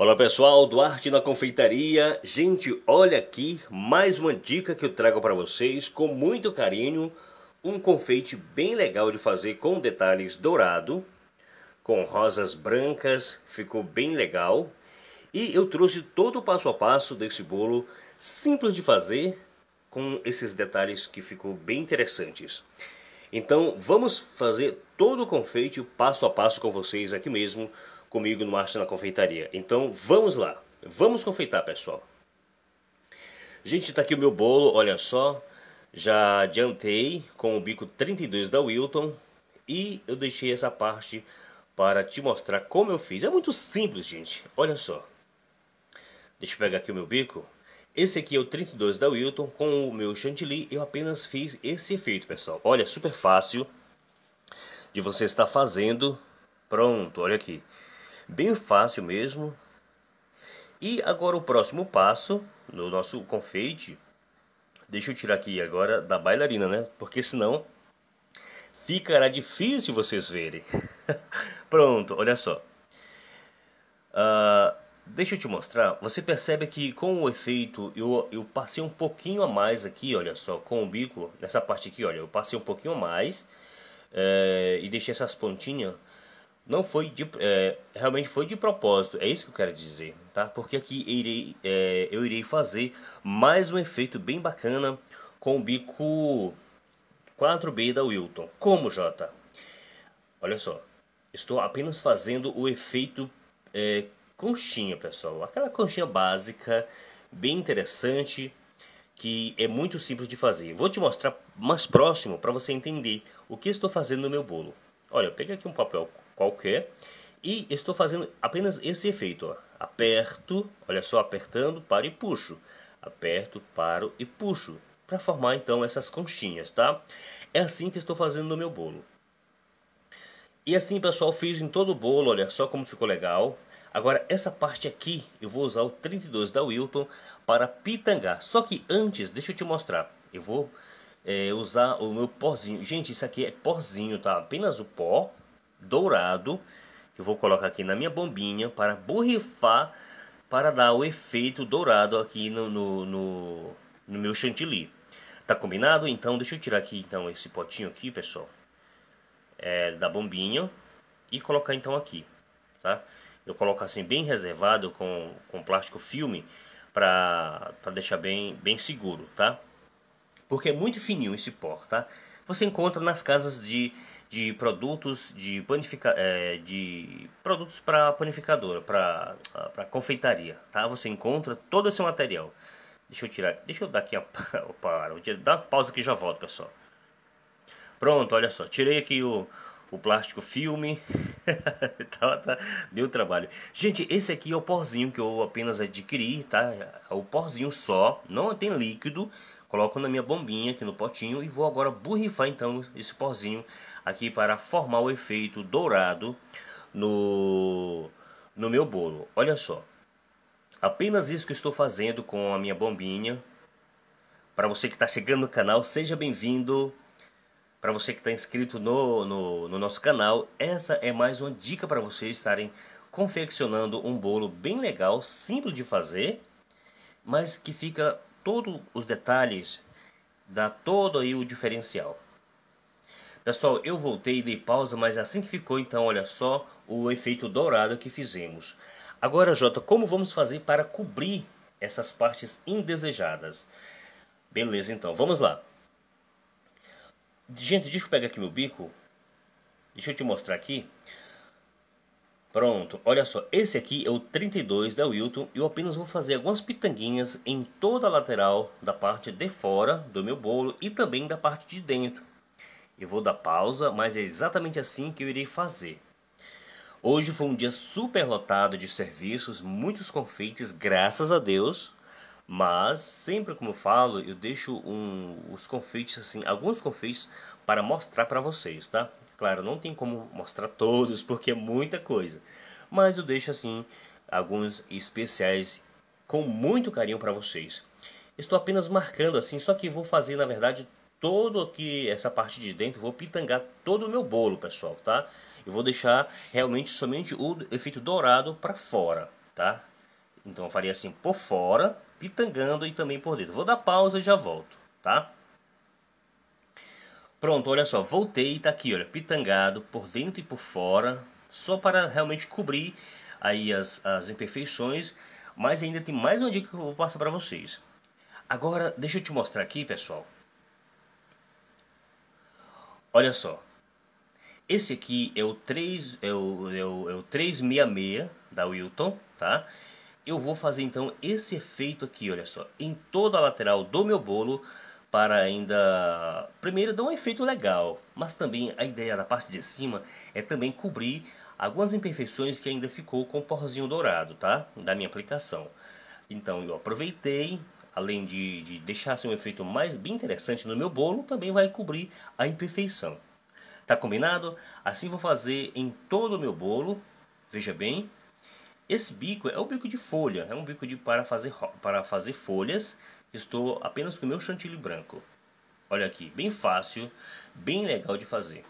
Olá pessoal, Duarte na Confeitaria. Gente, olha aqui mais uma dica que eu trago para vocês com muito carinho. Um confeite bem legal de fazer com detalhes dourado, com rosas brancas, ficou bem legal. E eu trouxe todo o passo a passo desse bolo, simples de fazer, com esses detalhes que ficou bem interessantes. Então vamos fazer todo o confeite passo a passo com vocês aqui mesmo comigo no Arte na Confeitaria. Então vamos lá, vamos confeitar, pessoal. Gente, tá aqui o meu bolo, olha só. Já adiantei com o bico 32 da Wilton e eu deixei essa parte para te mostrar como eu fiz. É muito simples, gente. Olha só. Deixa eu pegar aqui o meu bico. Esse aqui é o 32 da Wilton com o meu chantilly. Eu apenas fiz esse efeito, pessoal. Olha, super fácil de você estar fazendo. Pronto, olha aqui bem fácil mesmo. E agora o próximo passo no nosso confeite, deixa eu tirar aqui agora da bailarina, né? Porque senão ficará difícil vocês verem. Pronto, olha só. Uh, deixa eu te mostrar. Você percebe que com o efeito eu, eu passei um pouquinho a mais aqui, olha só, com o bico, nessa parte aqui, olha, eu passei um pouquinho a mais eh, e deixei essas pontinhas não foi de, é, realmente foi de propósito, é isso que eu quero dizer, tá? Porque aqui eu irei, é, eu irei fazer mais um efeito bem bacana com o bico 4B da Wilton. Como, Jota? Olha só, estou apenas fazendo o efeito é, conchinha, pessoal. Aquela conchinha básica, bem interessante, que é muito simples de fazer. Vou te mostrar mais próximo para você entender o que estou fazendo no meu bolo. Olha, eu peguei aqui um papel qualquer. E estou fazendo apenas esse efeito, ó. aperto, olha só, apertando, paro e puxo. Aperto, paro e puxo, para formar então essas conchinhas, tá? É assim que estou fazendo no meu bolo. E assim, pessoal, fiz em todo o bolo, olha só como ficou legal. Agora, essa parte aqui, eu vou usar o 32 da Wilton para pitangar. Só que antes, deixa eu te mostrar. Eu vou é, usar o meu pozinho. Gente, isso aqui é pozinho, tá? Apenas o pó, dourado, que eu vou colocar aqui na minha bombinha para borrifar, para dar o efeito dourado aqui no, no, no, no meu chantilly. Tá combinado? Então deixa eu tirar aqui então esse potinho aqui, pessoal, é, da bombinha e colocar então aqui, tá? Eu coloco assim bem reservado com, com plástico filme para deixar bem, bem seguro, tá? Porque é muito fininho esse pó, tá? você encontra nas casas de, de produtos de, panifica, é, de produtos para panificadora, para confeitaria, tá? Você encontra todo esse material. Deixa eu tirar, deixa eu dar aqui a para, dar uma pausa que já volto, pessoal. Pronto, olha só, tirei aqui o, o plástico filme. Tá, tá, deu trabalho. Gente, esse aqui é o porzinho que eu apenas adquiri, tá? É o porzinho só, não tem líquido. Coloco na minha bombinha aqui no potinho e vou agora borrifar então esse pozinho aqui para formar o efeito dourado no, no meu bolo. Olha só, apenas isso que estou fazendo com a minha bombinha. Para você que está chegando no canal, seja bem-vindo. Para você que está inscrito no, no, no nosso canal, essa é mais uma dica para vocês estarem confeccionando um bolo bem legal, simples de fazer, mas que fica todos os detalhes, dá todo aí o diferencial. Pessoal, eu voltei e dei pausa, mas é assim que ficou, então olha só o efeito dourado que fizemos. Agora, Jota, como vamos fazer para cobrir essas partes indesejadas? Beleza, então, vamos lá. Gente, deixa eu pegar aqui meu bico. Deixa eu te mostrar aqui. Pronto, olha só, esse aqui é o 32 da Wilton eu apenas vou fazer algumas pitanguinhas em toda a lateral da parte de fora do meu bolo e também da parte de dentro. Eu vou dar pausa, mas é exatamente assim que eu irei fazer. Hoje foi um dia super lotado de serviços, muitos confeites, graças a Deus. Mas sempre como eu falo, eu deixo um, os confeitos, assim, alguns confeites para mostrar para vocês, tá? Claro, não tem como mostrar todos porque é muita coisa, mas eu deixo assim alguns especiais com muito carinho para vocês. Estou apenas marcando assim, só que vou fazer na verdade todo aqui essa parte de dentro, vou pitangar todo o meu bolo, pessoal, tá? Eu vou deixar realmente somente o efeito dourado para fora, tá? Então eu faria assim por fora, pitangando e também por dentro. Vou dar pausa e já volto, tá? Pronto, olha só, voltei, tá aqui, olha, pitangado por dentro e por fora, só para realmente cobrir aí as, as imperfeições, mas ainda tem mais uma dica que eu vou passar para vocês. Agora, deixa eu te mostrar aqui, pessoal. Olha só, esse aqui é o, 3, é o, é o, é o 366 da Wilton, tá? Eu vou fazer então esse efeito aqui, olha só, em toda a lateral do meu bolo, para ainda primeiro dar um efeito legal, mas também a ideia da parte de cima é também cobrir algumas imperfeições que ainda ficou com o porzinho dourado, tá? Da minha aplicação. Então eu aproveitei, além de, de deixar assim, um efeito mais bem interessante no meu bolo, também vai cobrir a imperfeição. Tá combinado? Assim vou fazer em todo o meu bolo. Veja bem, esse bico é o bico de folha, é um bico de para fazer para fazer folhas Estou apenas com o meu chantilly branco. Olha aqui, bem fácil, bem legal de fazer.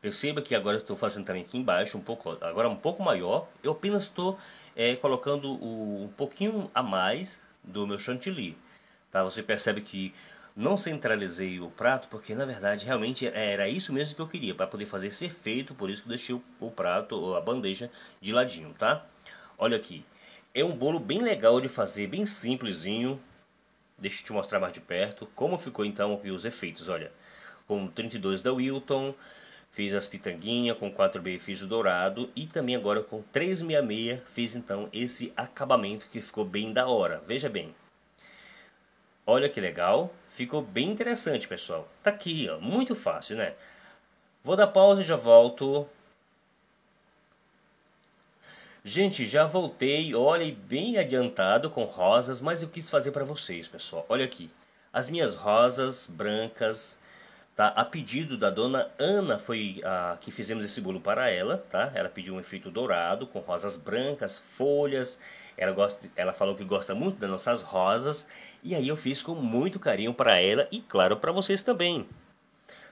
Perceba que agora estou fazendo também aqui embaixo, um pouco, agora um pouco maior. Eu apenas estou é, colocando o, um pouquinho a mais do meu chantilly. Tá? Você percebe que não centralizei o prato, porque na verdade realmente era isso mesmo que eu queria, para poder fazer ser feito, por isso que deixei o, o prato, ou a bandeja de ladinho, tá? Olha aqui, é um bolo bem legal de fazer, bem simplesinho. Deixa eu te mostrar mais de perto como ficou então aqui os efeitos. Olha, com 32 da Wilton, fiz as pitanguinhas com 4B fiz o dourado e também agora com 366 fiz então esse acabamento que ficou bem da hora. Veja bem. Olha que legal, ficou bem interessante, pessoal. Tá aqui, ó, muito fácil, né? Vou dar pausa e já volto. Gente, já voltei, olhem, bem adiantado com rosas, mas eu quis fazer para vocês, pessoal. Olha aqui, as minhas rosas brancas, tá? A pedido da dona Ana foi a que fizemos esse bolo para ela, tá? Ela pediu um efeito dourado com rosas brancas, folhas. Ela gosta, ela falou que gosta muito das nossas rosas, e aí eu fiz com muito carinho para ela e claro para vocês também.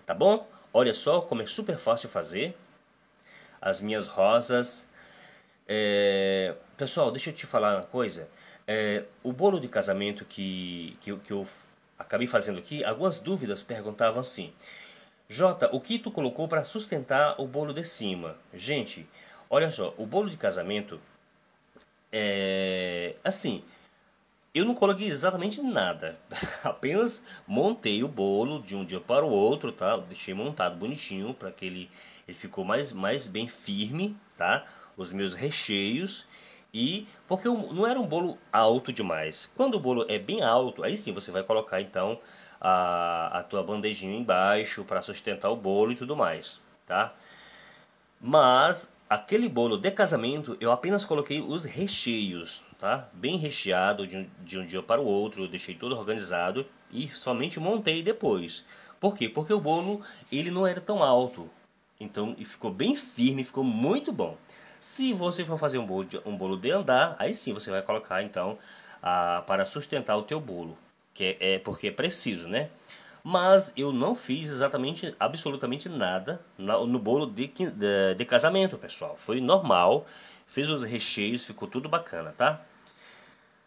Tá bom? Olha só como é super fácil fazer. As minhas rosas é, pessoal, deixa eu te falar uma coisa. É, o bolo de casamento que, que, que, eu acabei fazendo aqui, algumas dúvidas perguntavam assim: Jota, o que tu colocou para sustentar o bolo de cima? Gente, olha só, o bolo de casamento é assim. Eu não coloquei exatamente nada, apenas montei o bolo de um dia para o outro, tá? Deixei montado bonitinho para que ele, ele ficou mais, mais bem firme, tá? os meus recheios e porque não era um bolo alto demais. Quando o bolo é bem alto, aí sim você vai colocar então a, a tua bandejinha embaixo para sustentar o bolo e tudo mais, tá? Mas aquele bolo de casamento eu apenas coloquei os recheios, tá? Bem recheado de um, de um dia para o outro, eu deixei todo organizado e somente montei depois. Por quê? Porque o bolo ele não era tão alto, então e ficou bem firme, ficou muito bom. Se você for fazer um bolo de, um bolo de andar, aí sim você vai colocar então a, para sustentar o teu bolo, que é, é porque é preciso, né? Mas eu não fiz exatamente, absolutamente nada no, no bolo de, de, de casamento, pessoal. Foi normal, fiz os recheios, ficou tudo bacana, tá?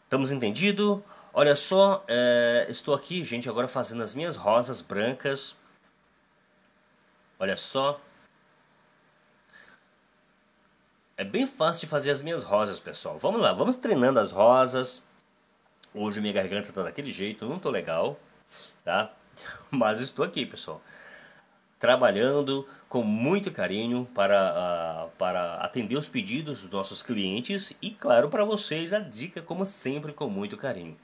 Estamos entendido? Olha só, é, estou aqui, gente, agora fazendo as minhas rosas brancas. Olha só, É bem fácil de fazer as minhas rosas, pessoal. Vamos lá, vamos treinando as rosas. Hoje minha garganta tá daquele jeito, não tô legal, tá? Mas estou aqui, pessoal. Trabalhando com muito carinho para, uh, para atender os pedidos dos nossos clientes e, claro, para vocês a dica, como sempre, com muito carinho.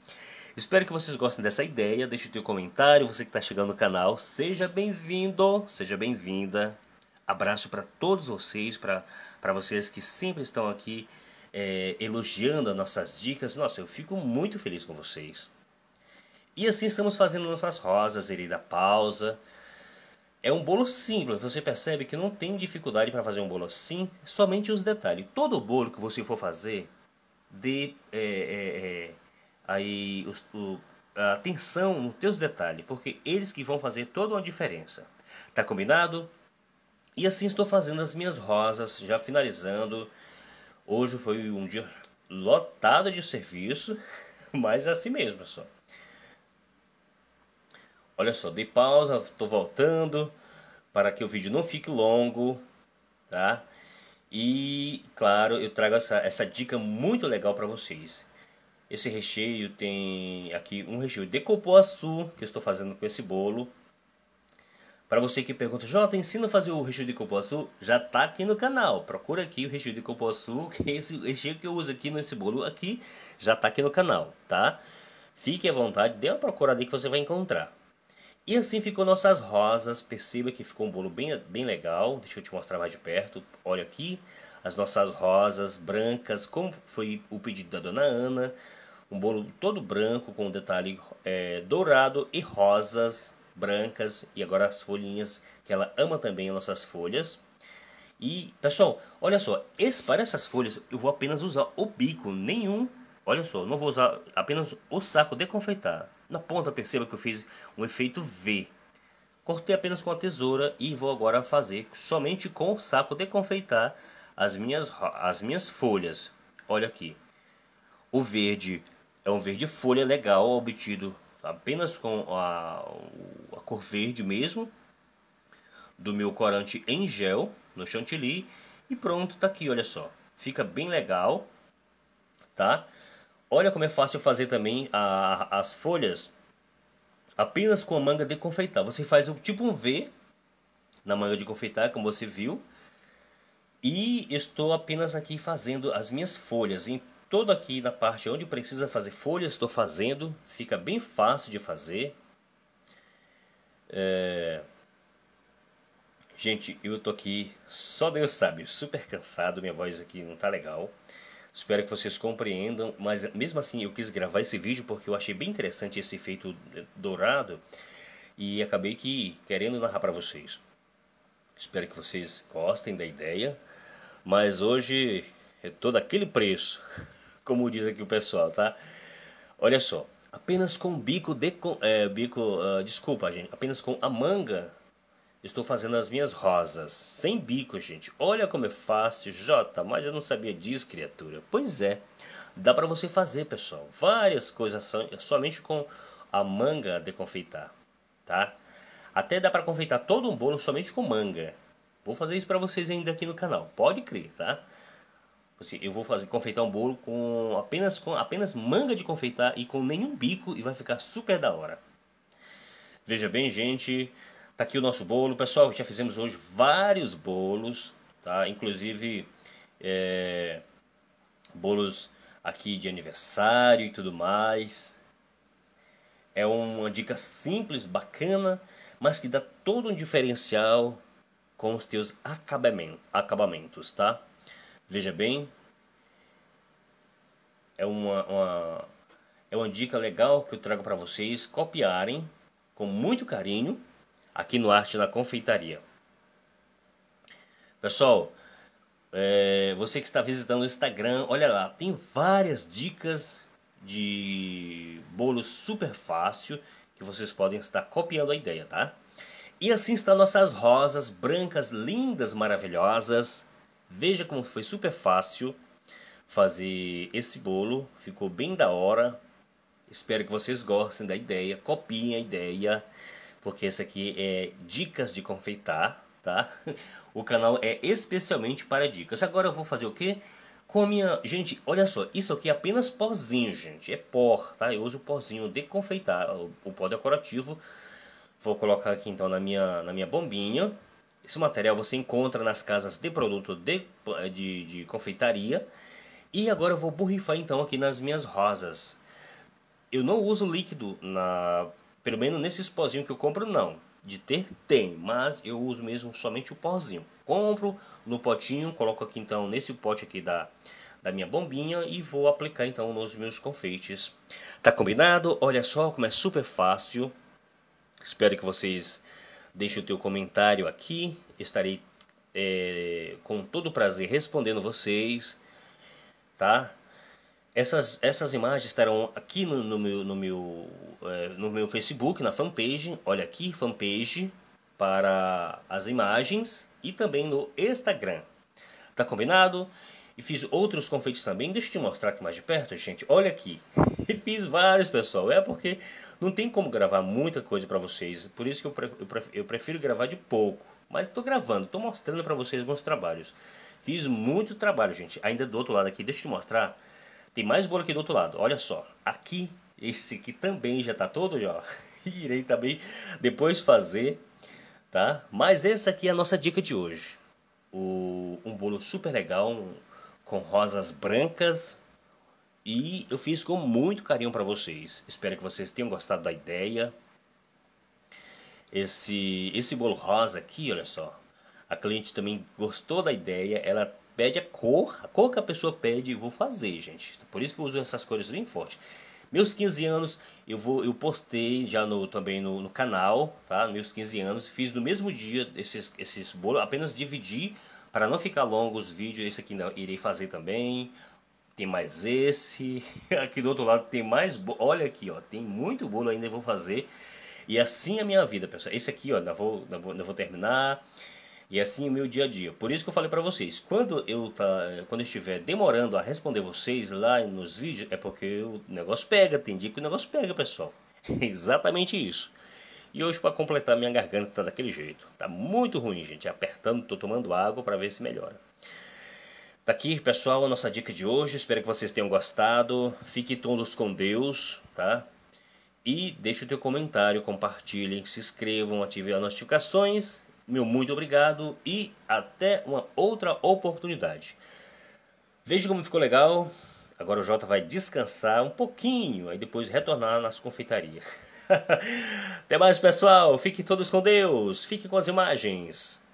Espero que vocês gostem dessa ideia. Deixe o seu comentário. Você que está chegando no canal, seja bem-vindo, seja bem-vinda abraço para todos vocês, para vocês que sempre estão aqui é, elogiando as nossas dicas. Nossa, eu fico muito feliz com vocês. E assim estamos fazendo nossas rosas, ele da pausa. É um bolo simples, você percebe que não tem dificuldade para fazer um bolo assim, somente os detalhes. Todo bolo que você for fazer, dê é, é, é aí os, o, atenção nos teus detalhes, porque eles que vão fazer toda uma diferença. Tá combinado? E assim estou fazendo as minhas rosas, já finalizando. Hoje foi um dia lotado de serviço, mas é assim mesmo, pessoal. Olha só, dei pausa, estou voltando para que o vídeo não fique longo, tá? E claro, eu trago essa, essa dica muito legal para vocês. Esse recheio tem aqui um recheio de cupuaçu que eu estou fazendo com esse bolo. Para você que pergunta, Jota, ensina a fazer o recheio de cupuaçu, já tá aqui no canal. Procura aqui o recheio de cupuaçu, que é esse recheio que eu uso aqui nesse bolo aqui, já tá aqui no canal, tá? Fique à vontade, dê uma procurada aí que você vai encontrar. E assim ficou nossas rosas, perceba que ficou um bolo bem, bem legal, deixa eu te mostrar mais de perto, olha aqui, as nossas rosas brancas, como foi o pedido da dona Ana, um bolo todo branco com um detalhe é, dourado e rosas brancas e agora as folhinhas que ela ama também, nossas folhas. E pessoal, olha só, esse, para essas folhas eu vou apenas usar o bico, nenhum. Olha só, não vou usar apenas o saco de confeitar. Na ponta perceba que eu fiz um efeito V. Cortei apenas com a tesoura e vou agora fazer somente com o saco de confeitar as minhas, as minhas folhas. Olha aqui. O verde é um verde folha legal obtido apenas com a, a cor verde mesmo do meu corante em gel no chantilly e pronto, tá aqui, olha só. Fica bem legal, tá? Olha como é fácil fazer também a, as folhas apenas com a manga de confeitar. Você faz o tipo um V na manga de confeitar, como você viu. E estou apenas aqui fazendo as minhas folhas. Todo aqui na parte onde precisa fazer folhas, estou fazendo. Fica bem fácil de fazer. É... Gente, eu tô aqui, só Deus sabe, super cansado, minha voz aqui não tá legal. Espero que vocês compreendam, mas mesmo assim eu quis gravar esse vídeo porque eu achei bem interessante esse efeito dourado e acabei que querendo narrar para vocês. Espero que vocês gostem da ideia, mas hoje é todo aquele preço. como diz aqui o pessoal, tá? Olha só, apenas com o bico de é, bico, uh, desculpa, gente, apenas com a manga estou fazendo as minhas rosas sem bico, gente. Olha como é fácil, Jota, mas eu não sabia disso, criatura. Pois é. Dá para você fazer, pessoal. Várias coisas são somente com a manga de confeitar, tá? Até dá para confeitar todo um bolo somente com manga. Vou fazer isso para vocês ainda aqui no canal. Pode crer, tá? Você, tipo assim, eu vou fazer confeitar um bolo com apenas com apenas manga de confeitar e com nenhum bico e vai ficar super da hora. Veja bem, gente, tá aqui o nosso bolo, pessoal. Já fizemos hoje vários bolos, tá? Inclusive é, bolos aqui de aniversário e tudo mais. É uma dica simples, bacana, mas que dá todo um diferencial com os teus acabamentos, tá? Veja bem, é uma, uma, é uma dica legal que eu trago para vocês copiarem com muito carinho aqui no Arte na Confeitaria. Pessoal, é, você que está visitando o Instagram, olha lá, tem várias dicas de bolo super fácil que vocês podem estar copiando a ideia, tá? E assim estão nossas rosas brancas, lindas, maravilhosas. Veja como foi super fácil fazer esse bolo, ficou bem da hora. Espero que vocês gostem da ideia, copiem a ideia, porque esse aqui é dicas de confeitar, tá? O canal é especialmente para dicas. Agora eu vou fazer o quê? Com a minha... Gente, olha só, isso aqui é apenas pozinho, gente. É pó tá? Eu uso o pozinho de confeitar, o pó decorativo. Vou colocar aqui então na minha, na minha bombinha. Esse material você encontra nas casas de produto de, de, de confeitaria. E agora eu vou borrifar então aqui nas minhas rosas. Eu não uso líquido, na, pelo menos nesses pozinhos que eu compro não. De ter tem, mas eu uso mesmo somente o pozinho. Compro no potinho, coloco aqui então nesse pote aqui da, da minha bombinha e vou aplicar então nos meus confeites. Tá combinado? Olha só como é super fácil. Espero que vocês Deixe o teu comentário aqui, estarei é, com todo prazer respondendo vocês, tá? Essas, essas imagens estarão aqui no, no meu, no, meu, é, no meu Facebook, na fanpage, olha aqui, fanpage, para as imagens e também no Instagram. Tá combinado? E fiz outros confeites também. Deixa eu te mostrar aqui mais de perto, gente. Olha aqui. E fiz vários, pessoal. É porque não tem como gravar muita coisa para vocês. Por isso que eu prefiro gravar de pouco. Mas estou gravando, estou mostrando para vocês alguns trabalhos. Fiz muito trabalho, gente. Ainda do outro lado aqui, deixa eu te mostrar. Tem mais bolo aqui do outro lado. Olha só. Aqui, esse aqui também já está todo, ó. Irei também depois fazer, tá? Mas essa aqui é a nossa dica de hoje. O, um bolo super legal, com rosas brancas e eu fiz com muito carinho para vocês. Espero que vocês tenham gostado da ideia. Esse esse bolo rosa aqui, olha só. A cliente também gostou da ideia, ela pede a cor, a cor que a pessoa pede, e vou fazer, gente. Por isso que eu uso essas cores bem fortes. Meus 15 anos, eu vou eu postei já no também no, no canal, tá? Meus 15 anos, fiz no mesmo dia esses esses bolo apenas dividi para não ficar longo os vídeos, esse aqui não, irei fazer também. Tem mais esse. Aqui do outro lado tem mais. Olha aqui, ó. Tem muito bolo ainda, eu vou fazer. E assim é a minha vida, pessoal. Esse aqui, ó, não vou, não vou, terminar. E assim é o meu dia a dia. Por isso que eu falei para vocês, quando eu tá, quando eu estiver demorando a responder vocês lá nos vídeos, é porque o negócio pega, tem dia que o negócio pega, pessoal. exatamente isso. E hoje para completar minha garganta tá daquele jeito. Tá muito ruim, gente. Apertando, tô tomando água para ver se melhora. Tá aqui, pessoal, a nossa dica de hoje. Espero que vocês tenham gostado. Fiquem todos com Deus, tá? E deixe o teu comentário, compartilhem, se inscrevam, ativem as notificações. Meu muito obrigado e até uma outra oportunidade. Veja como ficou legal. Agora o Jota vai descansar um pouquinho, aí depois retornar nas confeitarias. Até mais, pessoal. Fiquem todos com Deus. Fiquem com as imagens.